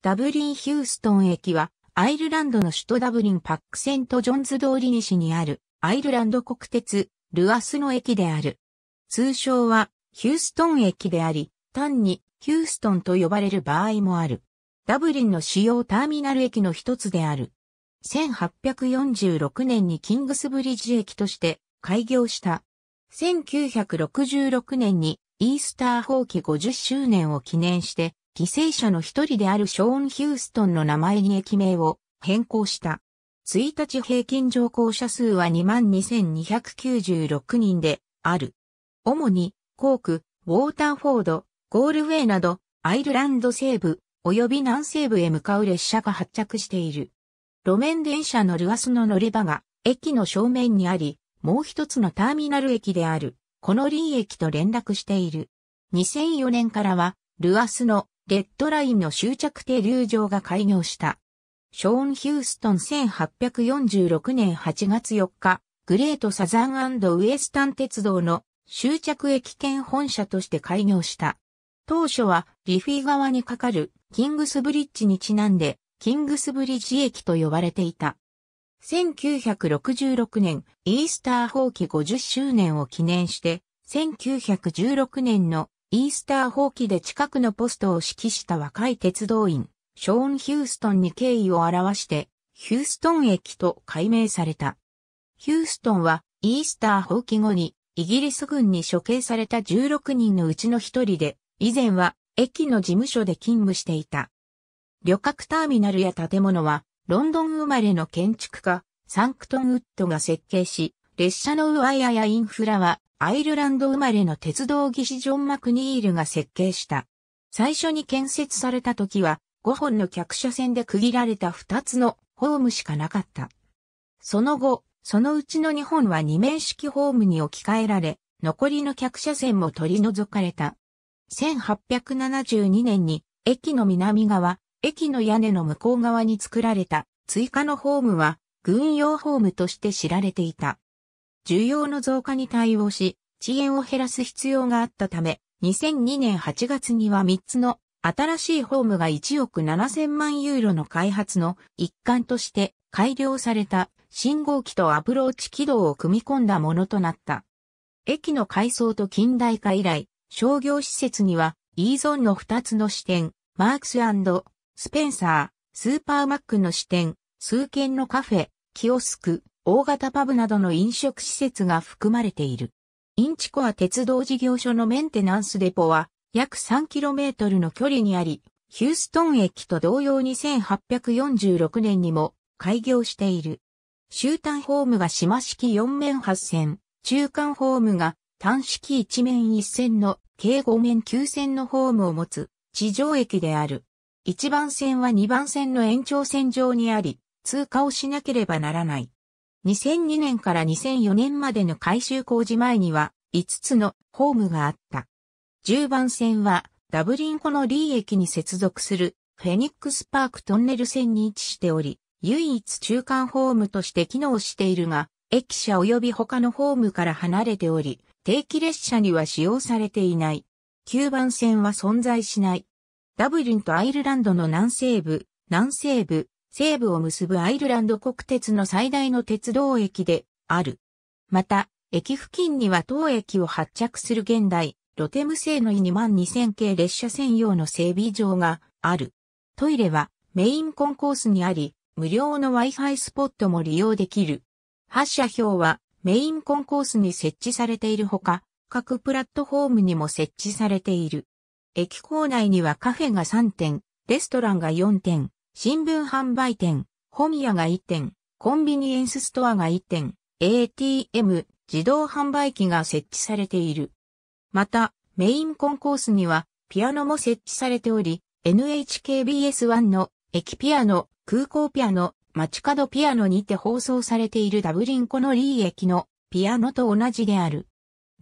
ダブリン・ヒューストン駅は、アイルランドの首都ダブリン・パックセント・ジョンズ通り西にある、アイルランド国鉄、ルアスの駅である。通称は、ヒューストン駅であり、単に、ヒューストンと呼ばれる場合もある。ダブリンの主要ターミナル駅の一つである。1846年にキングスブリッジ駅として開業した。1966年にイースター放棄50周年を記念して犠牲者の一人であるショーン・ヒューストンの名前に駅名を変更した。1日平均乗降者数は22,296人である。主に、コーク、ウォーターフォード、ゴールウェイなど、アイルランド西部、及び南西部へ向かう列車が発着している。路面電車のルアスの乗り場が、駅の正面にあり、もう一つのターミナル駅である、この林駅と連絡している。2004年からは、ルアスのレッドラインの終着停留場が開業した。ショーン・ヒューストン1846年8月4日、グレート・サザンウエスタン鉄道の終着駅兼本社として開業した。当初はリフィー側に架かるキングスブリッジにちなんで、キングスブリッジ駅と呼ばれていた。1966年、イースター放棄50周年を記念して、1916年のイースター放棄で近くのポストを指揮した若い鉄道員、ショーン・ヒューストンに敬意を表して、ヒューストン駅と改名された。ヒューストンは、イースター放棄後に、イギリス軍に処刑された16人のうちの一人で、以前は、駅の事務所で勤務していた。旅客ターミナルや建物は、ロンドン生まれの建築家、サンクトンウッドが設計し、列車のワイヤやインフラはアイルランド生まれの鉄道技師ジョン・マクニールが設計した。最初に建設された時は5本の客車線で区切られた2つのホームしかなかった。その後、そのうちの2本は2面式ホームに置き換えられ、残りの客車線も取り除かれた。1872年に駅の南側、駅の屋根の向こう側に作られた追加のホームは軍用ホームとして知られていた。需要の増加に対応し、遅延を減らす必要があったため、2002年8月には3つの新しいホームが1億7000万ユーロの開発の一環として改良された信号機とアプローチ軌道を組み込んだものとなった。駅の改装と近代化以来、商業施設には E ゾーンの2つの支店、マークススペンサー、スーパーマックの支店、数軒のカフェ、キオスク、大型パブなどの飲食施設が含まれている。インチコア鉄道事業所のメンテナンスデポは約 3km の距離にあり、ヒューストン駅と同様に1846年にも開業している。終端ホームが島式4面8線、中間ホームが単式1面1線の計5面9線のホームを持つ地上駅である。1番線は2番線の延長線上にあり、通過をしなければならない。2002年から2004年までの改修工事前には5つのホームがあった。10番線はダブリン湖のリー駅に接続するフェニックスパークトンネル線に位置しており、唯一中間ホームとして機能しているが、駅舎及び他のホームから離れており、定期列車には使用されていない。9番線は存在しない。ダブリンとアイルランドの南西部、南西部、西部を結ぶアイルランド国鉄の最大の鉄道駅である。また、駅付近には当駅を発着する現代、ロテム製の2万2000系列車専用の整備場がある。トイレはメインコンコースにあり、無料の Wi-Fi スポットも利用できる。発車表はメインコンコースに設置されているほか、各プラットフォームにも設置されている。駅構内にはカフェが3点、レストランが4点、新聞販売店、本屋が1店、コンビニエンスストアが1店、ATM、自動販売機が設置されている。また、メインコンコースには、ピアノも設置されており、NHKBS1 の、駅ピアノ、空港ピアノ、街角ピアノにて放送されているダブリンコノリー駅のピアノと同じである。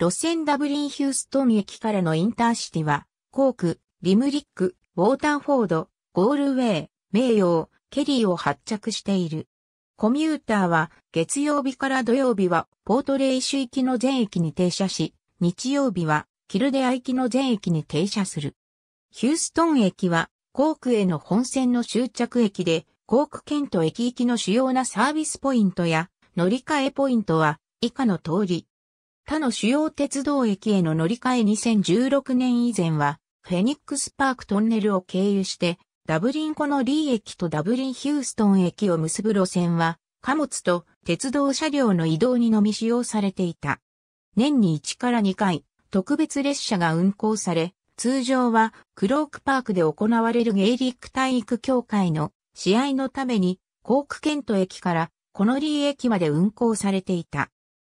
路線ダブリンヒューストン駅からのインターシティは、コーク、リムリック、ウォーターフォード、ゴールウェイ、名誉、ケリーを発着している。コミューターは月曜日から土曜日はポートレイシュ行きの全駅に停車し、日曜日はキルデア行きの全駅に停車する。ヒューストン駅はコークへの本線の終着駅で、コークケント駅行きの主要なサービスポイントや乗り換えポイントは以下の通り。他の主要鉄道駅への乗り換え2016年以前は、フェニックスパークトンネルを経由して、ダブリンコのリー駅とダブリンヒューストン駅を結ぶ路線は、貨物と鉄道車両の移動にのみ使用されていた。年に1から2回、特別列車が運行され、通常はクロークパークで行われるゲイリック体育協会の試合のために、コークケント駅からコノリー駅まで運行されていた。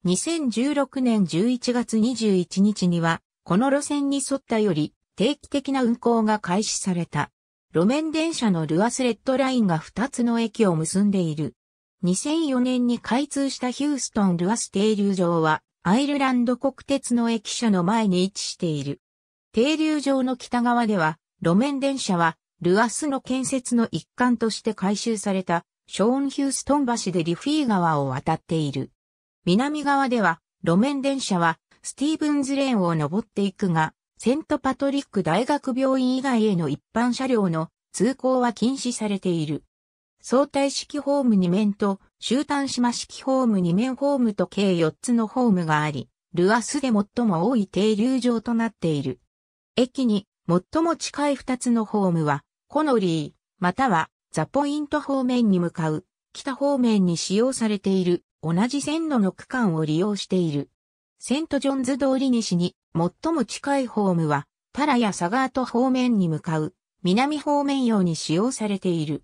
2016年11月21日には、この路線に沿ったより定期的な運行が開始された。路面電車のルアスレッドラインが2つの駅を結んでいる。2004年に開通したヒューストンルアス停留場は、アイルランド国鉄の駅舎の前に位置している。停留場の北側では、路面電車は、ルアスの建設の一環として改修された、ショーン・ヒューストン橋でリフィー川を渡っている。南側では、路面電車は、スティーブンズレーンを登っていくが、セントパトリック大学病院以外への一般車両の通行は禁止されている。相対式ホーム2面と、終端島式ホーム2面ホームと計4つのホームがあり、ルアスで最も多い停留場となっている。駅に最も近い2つのホームは、コノリー、またはザポイント方面に向かう、北方面に使用されている同じ線路の区間を利用している。セントジョンズ通り西に最も近いホームは、タラやサガート方面に向かう南方面用に使用されている。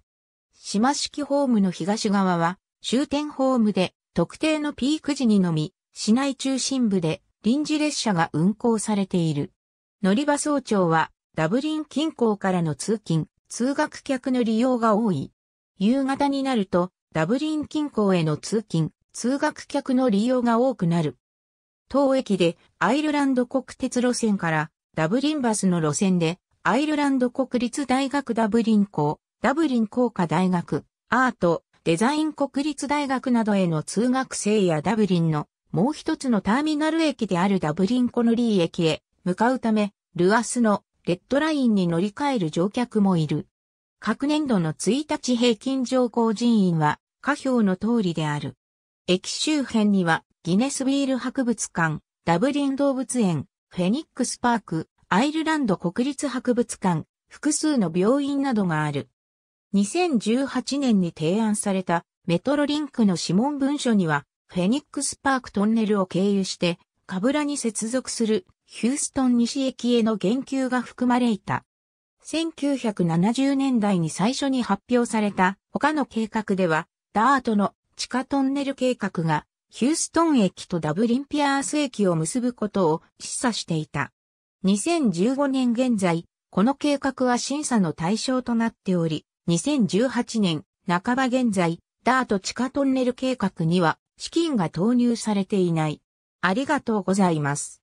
島式ホームの東側は終点ホームで特定のピーク時にのみ市内中心部で臨時列車が運行されている。乗り場総長はダブリン近郊からの通勤、通学客の利用が多い。夕方になるとダブリン近郊への通勤、通学客の利用が多くなる。当駅でアイルランド国鉄路線からダブリンバスの路線でアイルランド国立大学ダブリン校、ダブリン工科大学、アート、デザイン国立大学などへの通学生やダブリンのもう一つのターミナル駅であるダブリンコノリー駅へ向かうため、ルアスのレッドラインに乗り換える乗客もいる。各年度の1日平均乗降人員は下表の通りである。駅周辺にはギネスビール博物館、ダブリン動物園、フェニックスパーク、アイルランド国立博物館、複数の病院などがある。2018年に提案されたメトロリンクの諮問文書には、フェニックスパークトンネルを経由して、カブラに接続するヒューストン西駅への言及が含まれた。1970年代に最初に発表された他の計画では、ダートの地下トンネル計画がヒューストン駅とダブリンピアース駅を結ぶことを示唆していた。2015年現在、この計画は審査の対象となっており、2018年半ば現在、ダート地下トンネル計画には資金が投入されていない。ありがとうございます。